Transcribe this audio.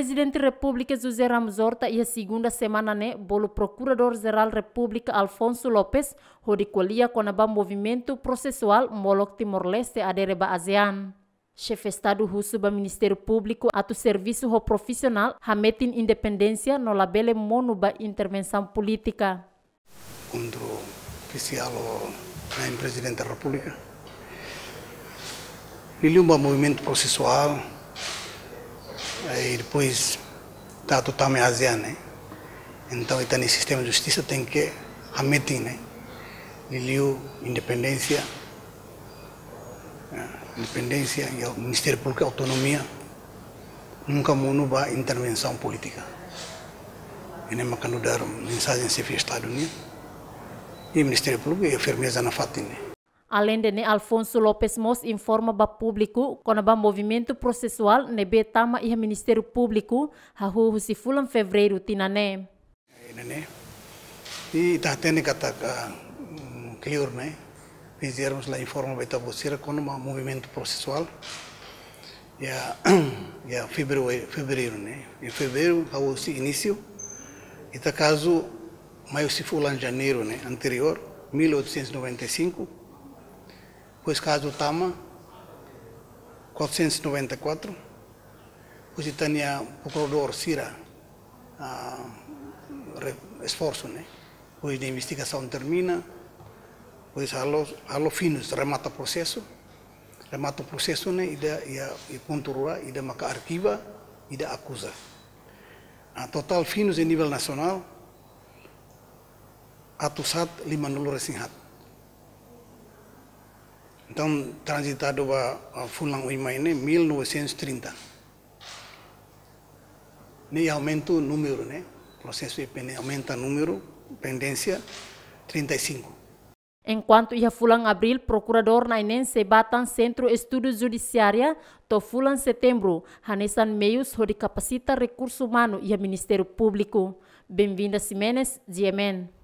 presidente da República José Ramos Horta e a segunda semana né, bolo procurador-geral República Alfonso López rodicolia com a movimento processual Moloc Timor-Leste adereba ASEAN. Chefe Estado russo do Ministério Público ato serviço ho profissional hametin independência no labele mono ba intervenção política. Quando oficial o presidente da República, ele um movimento processual e depois está totalmente total né? Então, está nesse sistema de justiça, tem que remeter, né? Liliu, independência, né? independência e o Ministério Público autonomia, nunca monuba intervenção política. E nem mandar mensagem se Estados Unidos E o Ministério Público e a firmeza na fatina. Além de Alfonso Lopes Mos informa ba público que ba movimento processual ne betama iha Ministério Público hahu husi fulan fevereiro tinane. Eh, nene, e tá tendo que atacar clear, mm, né? Fizermos lá informa beta vocês kono ma movimento processual. Ya, ya fevereiro, fevereiro, né? Em fevereiro hahu se início. Ita caso maio se fulan janeiro, né? Anterior, 1895 Pois caso Tama, 494, o Procurador Cira, ah, esforço, né? Pois a investigação termina, pois alofinos remata o processo, remata o processo, né? e ponto rua, e da maka arquiva, da acusa. A ah, total finos a nível nacional, atusat lima nuluresinhat. Então, transitado para ah, Fulang Uima em 1930. E aumenta o número, né? O processo aumenta o número, pendência 35. Enquanto ia fulan abril, procurador nainen no Centro Estudo Judiciária, to fulang setembro, hanesan meios onde capacita recurso humano e Ministério Público. Bem-vinda Simenes, Diemen.